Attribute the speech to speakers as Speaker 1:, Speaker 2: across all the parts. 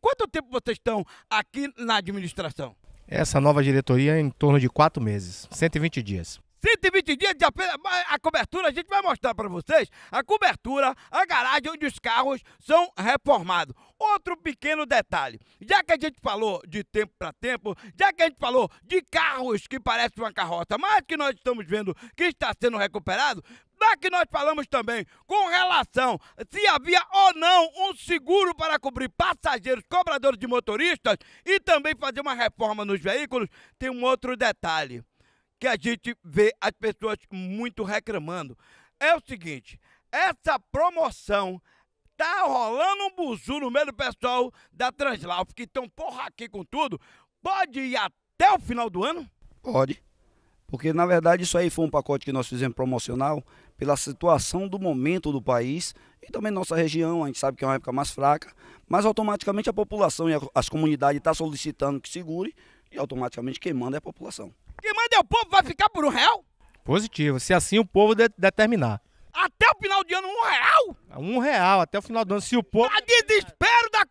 Speaker 1: Quanto tempo vocês estão aqui na administração?
Speaker 2: Essa nova diretoria é em torno de quatro meses, 120 dias.
Speaker 1: 120 dias de apenas. A cobertura, a gente vai mostrar para vocês. A cobertura, a garagem onde os carros são reformados. Outro pequeno detalhe: já que a gente falou de tempo para tempo, já que a gente falou de carros que parecem uma carroça, mas que nós estamos vendo que está sendo recuperado, da é que nós falamos também com relação se havia ou não um seguro para cobrir passageiros, cobradores de motoristas e também fazer uma reforma nos veículos, tem um outro detalhe que a gente vê as pessoas muito reclamando. É o seguinte, essa promoção tá rolando um buzu no meio do pessoal da Translauf, que estão porra aqui com tudo. Pode ir até o final do ano? Pode. Porque, na verdade, isso aí foi um pacote que nós fizemos promocional pela situação do momento do país e também nossa região. A gente sabe que é uma época mais fraca, mas automaticamente a população e as comunidades estão tá solicitando que segure e automaticamente quem manda é a população. Quem manda é o povo, vai ficar por um real?
Speaker 2: Positivo, se assim o povo de determinar.
Speaker 1: Até o final de ano, um real?
Speaker 2: Um real, até o final do ano, se o povo...
Speaker 1: A tá desespero da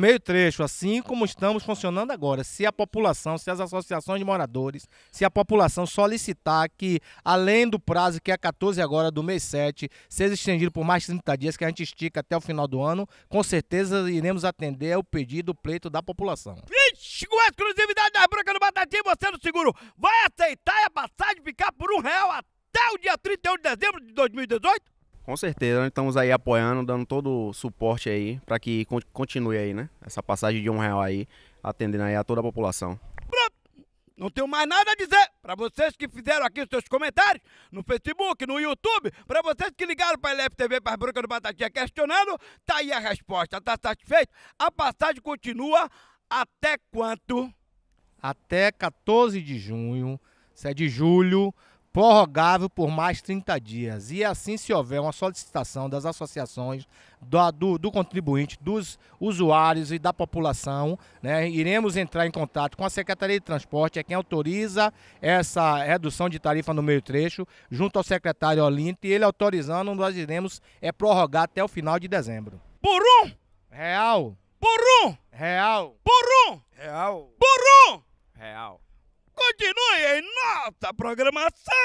Speaker 2: meio trecho, assim como estamos funcionando agora, se a população, se as associações de moradores, se a população solicitar que, além do prazo que é 14 agora do mês 7, seja estendido por mais 30 dias, que a gente estica até o final do ano, com certeza iremos atender ao pedido, o pleito da população.
Speaker 1: Vixe, com exclusividade da Branca do Batatinha, você no seguro vai aceitar a passagem ficar por um real até o dia 31 de dezembro de 2018? Com certeza, nós estamos aí apoiando, dando todo o suporte aí para que continue aí, né? Essa passagem de um real aí, atendendo aí a toda a população. Pronto, Não tenho mais nada a dizer para vocês que fizeram aqui os seus comentários no Facebook, no YouTube, para vocês que ligaram para a LFTV, para as Broncas do Batatinha questionando, tá aí a resposta.
Speaker 2: Tá satisfeito? A passagem continua até quanto? Até 14 de junho, 7 é de julho, prorrogável por mais 30 dias. E assim, se houver uma solicitação das associações, do, do, do, contribuinte, dos usuários e da população, né, iremos entrar em contato com a Secretaria de Transporte, é quem autoriza essa redução de tarifa no meio trecho, junto ao secretário Olinto, e ele autorizando, nós iremos é, prorrogar até o final de dezembro. Por um! Real!
Speaker 1: Por um! Real! Por em nossa programação.